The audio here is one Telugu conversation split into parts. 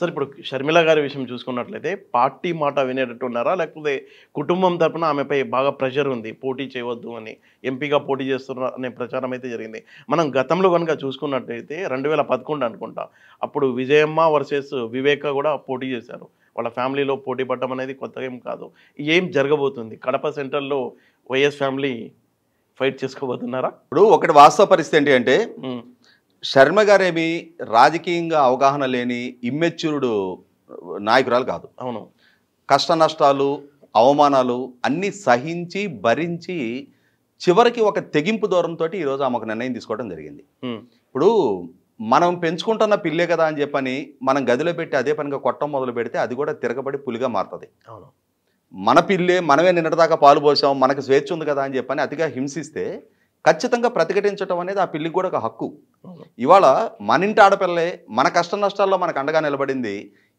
సార్ ఇప్పుడు షర్మిల గారి విషయం చూసుకున్నట్లయితే పార్టీ మాట వినేటట్టున్నారా లేకపోతే కుటుంబం తరపున ఆమెపై బాగా ప్రెషర్ ఉంది పోటీ చేయవద్దు అని ఎంపీగా పోటీ చేస్తున్నారు అనే ప్రచారం అయితే జరిగింది మనం గతంలో కనుక చూసుకున్నట్లయితే రెండు వేల పదకొండు అనుకుంటా అప్పుడు విజయమ్మ వర్సెస్ వివేక కూడా పోటీ చేశారు వాళ్ళ ఫ్యామిలీలో పోటీ పడడం అనేది కొత్తగా ఏం కాదు ఏం జరగబోతుంది కడప సెంట్రల్లో వైఎస్ ఫ్యామిలీ ఫైట్ చేసుకోబోతున్నారా ఇప్పుడు ఒకటి వాస్తవ పరిస్థితి ఏంటి అంటే శర్మ గారేమి రాజకీయంగా అవగాహన లేని ఇమ్మెచ్యూరుడు నాయకురాలు కాదు అవును కష్ట నష్టాలు అవమానాలు అన్నీ సహించి భరించి చివరికి ఒక తెగింపు దూరంతో ఈరోజు ఆమె ఒక నిర్ణయం తీసుకోవడం జరిగింది ఇప్పుడు మనం పెంచుకుంటున్న పిల్లే కదా అని చెప్పని మనం గదిలో పెట్టి అదే పనిగా కొట్టం మొదలు పెడితే అది కూడా తిరగబడి పులిగా మారుతుంది అవును మన పిల్లే మనమే నిన్నటిదాకా పాలు పోసాం మనకు స్వేచ్ఛ ఉంది కదా అని చెప్పని అతిగా హింసిస్తే ఖచ్చితంగా ప్రతిఘటించడం అనేది ఆ పిల్లికి కూడా ఒక హక్కు ఇవాళ మన ఇంటి ఆడపిల్లే మన కష్ట నష్టాల్లో మనకు అండగా నిలబడింది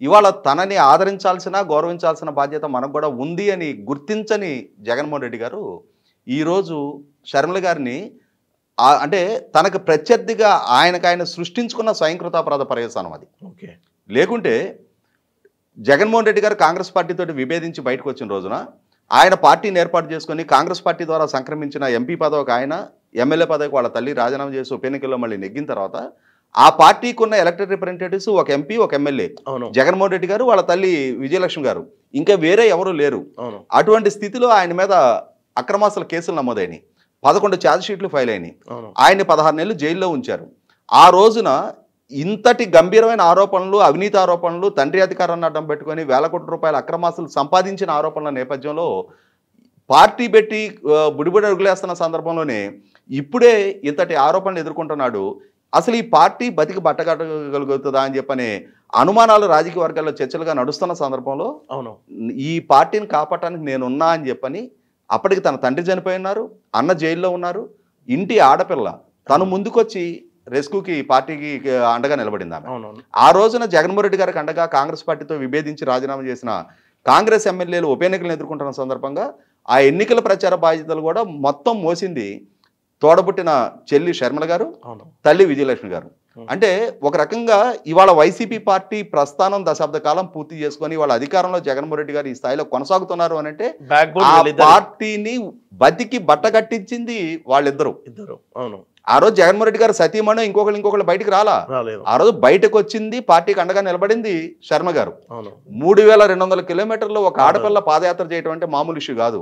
ఇవాళ తనని ఆదరించాల్సిన గౌరవించాల్సిన బాధ్యత మనకు కూడా ఉంది అని గుర్తించని జగన్మోహన్ రెడ్డి గారు ఈరోజు శర్మల గారిని అంటే తనకు ప్రత్యర్థిగా ఆయనకు ఆయన సృష్టించుకున్న స్వయంకృతాపరాధ పర్యవసానం అది ఓకే లేకుంటే జగన్మోహన్ రెడ్డి గారు కాంగ్రెస్ పార్టీతో విభేదించి బయటకు వచ్చిన రోజున ఆయన పార్టీని ఏర్పాటు చేసుకుని కాంగ్రెస్ పార్టీ ద్వారా సంక్రమించిన ఎంపీ పదవికి ఆయన ఎమ్మెల్యే పదవికి వాళ్ళ తల్లి రాజీనామా చేసి ఉప ఎన్నికల్లో మళ్ళీ నెగ్గిన తర్వాత ఆ పార్టీకి ఉన్న ఎలక్టెడ్ రిప్రజెంటేటివ్స్ ఒక ఎంపీ ఒక ఎమ్మెల్యే జగన్మోహన్ రెడ్డి గారు వాళ్ళ తల్లి విజయలక్ష్మి గారు ఇంకా వేరే ఎవరు లేరు అటువంటి స్థితిలో ఆయన మీద అక్రమాస్తుల కేసులు నమోదైనాయి పదకొండు ఛార్జ్ షీట్లు ఫైల్ అయినాయి ఆయన్ని పదహారు నెలలు జైల్లో ఉంచారు ఆ రోజున ఇంతటి గంభీరమైన ఆరోపణలు అవినీతి ఆరోపణలు తండ్రి అధికారాన్ని అడ్డం పెట్టుకొని వేల కోట్ల రూపాయల అక్రమాసులు సంపాదించిన ఆరోపణల నేపథ్యంలో పార్టీ పెట్టి బుడిబుడి అడుగులేస్తున్న సందర్భంలోనే ఇప్పుడే ఇంతటి ఆరోపణలు ఎదుర్కొంటున్నాడు అసలు ఈ పార్టీ బతికి బట్టగట్టగలుగుతుందా అని చెప్పని అనుమానాలు రాజకీయ వర్గాల్లో చర్చలుగా నడుస్తున్న సందర్భంలో అవును ఈ పార్టీని కాపాడటానికి నేనున్నా అని చెప్పని అప్పటికి తన తండ్రి చనిపోయి ఉన్నారు అన్న జైల్లో ఉన్నారు ఇంటి ఆడపిల్ల తను ముందుకొచ్చి రెస్క్యూకి పార్టీకి అండగా నిలబడింది ఆమె ఆ రోజున జగన్మోహన్ రెడ్డి గారికి అండగా కాంగ్రెస్ పార్టీతో విభేదించి రాజీనామా చేసిన కాంగ్రెస్ ఎమ్మెల్యేలు ఉప ఎన్నికలను ఎదుర్కొంటున్న సందర్భంగా ఆ ఎన్నికల ప్రచార బాధ్యతలు కూడా మొత్తం మోసింది తోడబుట్టిన చెల్లి షర్మల గారు తల్లి విజయలక్ష్మి గారు అంటే ఒక రకంగా ఇవాళ వైసీపీ పార్టీ ప్రస్థానం దశాబ్ద కాలం పూర్తి చేసుకొని వాళ్ళ అధికారంలో జగన్మోహన్ రెడ్డి గారు ఈ స్థాయిలో కొనసాగుతున్నారు అని అంటే పార్టీని బతికి బట్ట కట్టించింది వాళ్ళిద్దరు ఇద్దరు అవును ఆ రోజు జగన్మోహన్ రెడ్డి గారు సతీమణ ఇంకొకళ్ళు ఇంకొకళ్ళు బయటకు రాలా ఆ రోజు బయటకు వచ్చింది పార్టీకి అండగా నిలబడింది శర్మ గారు మూడు వేల రెండు వందల కిలోమీటర్లు ఒక ఆడపిల్ల పాదయాత్ర చేయడం అంటే మామూలు ఇష్యూ కాదు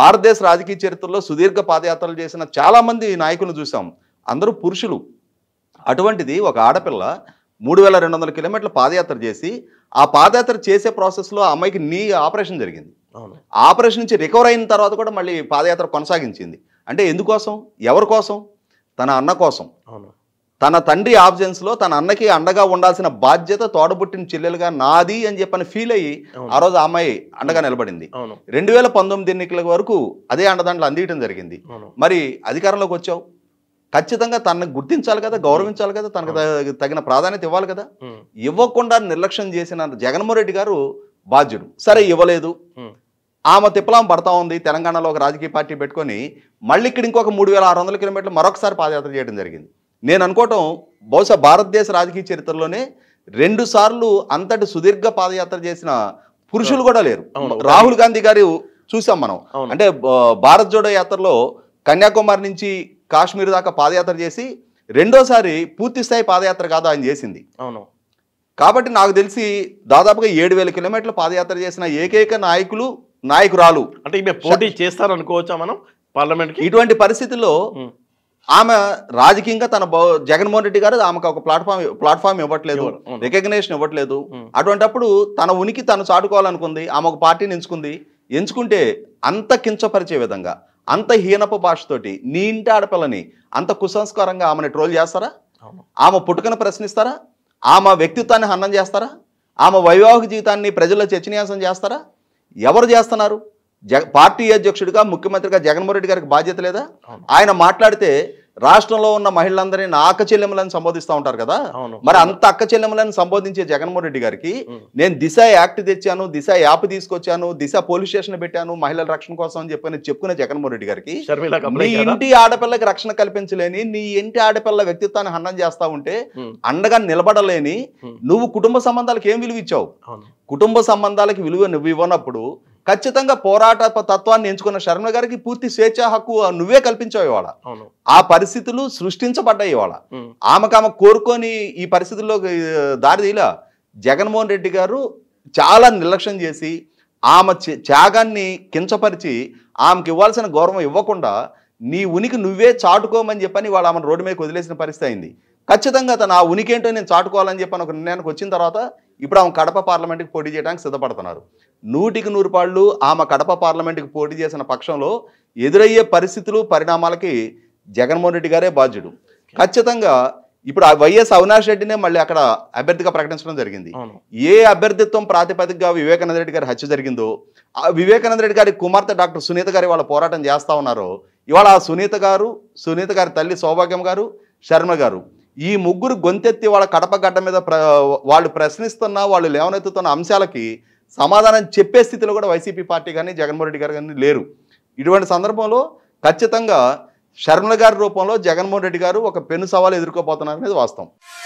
భారతదేశ రాజకీయ చరిత్రలో సుదీర్ఘ పాదయాత్రలు చేసిన చాలా మంది నాయకులు చూసాం అందరూ పురుషులు అటువంటిది ఒక ఆడపిల్ల మూడు వేల రెండు వందల కిలోమీటర్ల పాదయాత్ర చేసి ఆ పాదయాత్ర చేసే ప్రాసెస్లో అమ్మాయికి నీ ఆపరేషన్ జరిగింది ఆపరేషన్ నుంచి రికవర్ అయిన తర్వాత కూడా మళ్ళీ పాదయాత్ర కొనసాగించింది అంటే ఎందుకోసం ఎవరి కోసం తన అన్న కోసం తన తండ్రి ఆబ్జెన్స్లో తన అన్నకి అండగా ఉండాల్సిన బాధ్యత తోడబుట్టిన చెల్లెలుగా నాది అని చెప్పని ఫీల్ అయ్యి ఆ రోజు అమ్మాయి అండగా నిలబడింది రెండు వేల పంతొమ్మిది ఎన్నికల వరకు అదే అండదండలు అందియటం జరిగింది మరి అధికారంలోకి వచ్చావు ఖచ్చితంగా తనను గుర్తించాలి కదా గౌరవించాలి కదా తనకు తగిన ప్రాధాన్యత ఇవ్వాలి కదా ఇవ్వకుండా నిర్లక్ష్యం చేసిన జగన్మోహన్ రెడ్డి గారు బాధ్యుడు సరే ఇవ్వలేదు ఆమె తిప్పలాం పడతా ఉంది తెలంగాణలో ఒక రాజకీయ పార్టీ పెట్టుకొని మళ్ళీ ఇక్కడ ఇంకొక మూడు వేల ఆరు వందల కిలోమీటర్లు మరొకసారి పాదయాత్ర చేయడం జరిగింది నేను అనుకోవటం బహుశా భారతదేశ రాజకీయ చరిత్రలోనే రెండు సార్లు అంతటి సుదీర్ఘ పాదయాత్ర చేసిన పురుషులు కూడా లేరు రాహుల్ గాంధీ గారు చూసాం మనం అంటే భారత్ జోడో యాత్రలో కన్యాకుమారి నుంచి కాశ్మీర్ దాకా పాదయాత్ర చేసి రెండోసారి పూర్తిస్థాయి పాదయాత్ర కాదు ఆయన చేసింది అవును కాబట్టి నాకు తెలిసి దాదాపుగా ఏడు వేల కిలోమీటర్ల పాదయాత్ర చేసిన ఏకైక నాయకులు నాయకురాలు అంటే ఈమె పోటీ చేస్తారనుకోవచ్చా మనం పార్లమెంట్ ఇటువంటి పరిస్థితుల్లో ఆమె రాజకీయంగా తన జగన్మోహన్ రెడ్డి గారు ఆమెకు ఒక ప్లాట్ఫామ్ ప్లాట్ఫామ్ ఇవ్వట్లేదు రికగ్నేషన్ ఇవ్వట్లేదు అటువంటప్పుడు తన ఉనికి తను చాటుకోవాలనుకుంది ఆమె ఒక పార్టీని ఎంచుకుంది ఎంచుకుంటే అంత కించపరిచే విధంగా అంత హీనపు భాషతోటి నీ ఇంటి ఆడపిల్లని అంత కుసంస్కారంగా ఆమెను ట్రోల్ చేస్తారా ఆమె పుట్టుకను ప్రశ్నిస్తారా ఆమె వ్యక్తిత్వాన్ని హనం చేస్తారా ఆమె వైవాహిక జీవితాన్ని ప్రజల్లో చర్చనీయాసం చేస్తారా ఎవరు చేస్తున్నారు జ పార్టీ అధ్యక్షుడిగా ముఖ్యమంత్రిగా జగన్మోహన్ రెడ్డి గారికి బాధ్యత లేదా ఆయన మాట్లాడితే రాష్ట్రంలో ఉన్న మహిళలందరినీ అక్క చెల్లెములను సంబోధిస్తూ ఉంటారు కదా మరి అంత అక్క చెల్లెములను సంబోధించే జగన్మోహన్ రెడ్డి గారికి నేను దిశ యాక్ట్ తెచ్చాను దిశ యాప్ తీసుకొచ్చాను దిశ పోలీస్ స్టేషన్ పెట్టాను మహిళల రక్షణ కోసం అని చెప్పని చెప్పుకునే జగన్మోహన్ రెడ్డి గారికి నీ ఇంటి ఆడపిల్లకి రక్షణ కల్పించలేని నీ ఇంటి ఆడపిల్ల వ్యక్తిత్వాన్ని హనం చేస్తా ఉంటే అండగా నిలబడలేని నువ్వు కుటుంబ సంబంధాలకు ఏం విలువ ఇచ్చావు కుటుంబ సంబంధాలకు విలువ నువ్వు ఇవ్వనప్పుడు ఖచ్చితంగా పోరాట తత్వాన్ని ఎంచుకున్న శర్మ గారికి పూర్తి స్వేచ్ఛ హక్కు నువ్వే కల్పించావు ఇవాళ ఆ పరిస్థితులు సృష్టించబడ్డాయి ఇవాళ ఆమెకామె కోరుకొని ఈ పరిస్థితుల్లో దారిదీలా జగన్మోహన్ రెడ్డి గారు చాలా నిర్లక్ష్యం చేసి ఆమె త్యాగాన్ని కించపరిచి ఆమెకి ఇవ్వాల్సిన గౌరవం ఇవ్వకుండా నీ ఉనికి నువ్వే చాటుకోమని చెప్పని వాళ్ళు ఆమెను రోడ్డు మీదకి వదిలేసిన పరిస్థితి అయింది ఖచ్చితంగా తను ఆ ఉనికి ఏంటో నేను చాటుకోవాలని చెప్పని ఒక నిర్ణయానికి వచ్చిన తర్వాత ఇప్పుడు ఆమె కడప పార్లమెంట్కి పోటీ చేయడానికి సిద్ధపడుతున్నారు నూటికి నూరు పాళ్ళు ఆమె కడప పార్లమెంట్కి పోటీ చేసిన పక్షంలో ఎదురయ్యే పరిస్థితులు పరిణామాలకి జగన్మోహన్ రెడ్డి గారే బాధ్యుడు ఖచ్చితంగా ఇప్పుడు వైఎస్ అవినాష్ రెడ్డినే మళ్ళీ అక్కడ అభ్యర్థిగా ప్రకటించడం జరిగింది ఏ అభ్యర్థిత్వం ప్రాతిపదికగా వివేకానంద రెడ్డి గారి హత్య జరిగిందో వివేకానంద రెడ్డి గారి కుమార్తె డాక్టర్ సునీత గారు ఇవాళ పోరాటం చేస్తూ ఉన్నారో ఇవాళ ఆ సునీత గారు సునీత గారి తల్లి సౌభాగ్యం గారు శర్మ గారు ఈ ముగ్గురు గొంతెత్తి వాళ్ళ కడప గడ్డ మీద వాళ్ళు ప్రశ్నిస్తున్న వాళ్ళు లేవనెత్తుతున్న అంశాలకి సమాధానం చెప్పే స్థితిలో కూడా వైసీపీ పార్టీ కానీ జగన్మోహన్ రెడ్డి గారు కానీ లేరు ఇటువంటి సందర్భంలో ఖచ్చితంగా షర్మిల గారి రూపంలో జగన్మోహన్ రెడ్డి గారు ఒక పెను సవాలు ఎదుర్కోబోతున్నారనేది అనేది వాస్తవం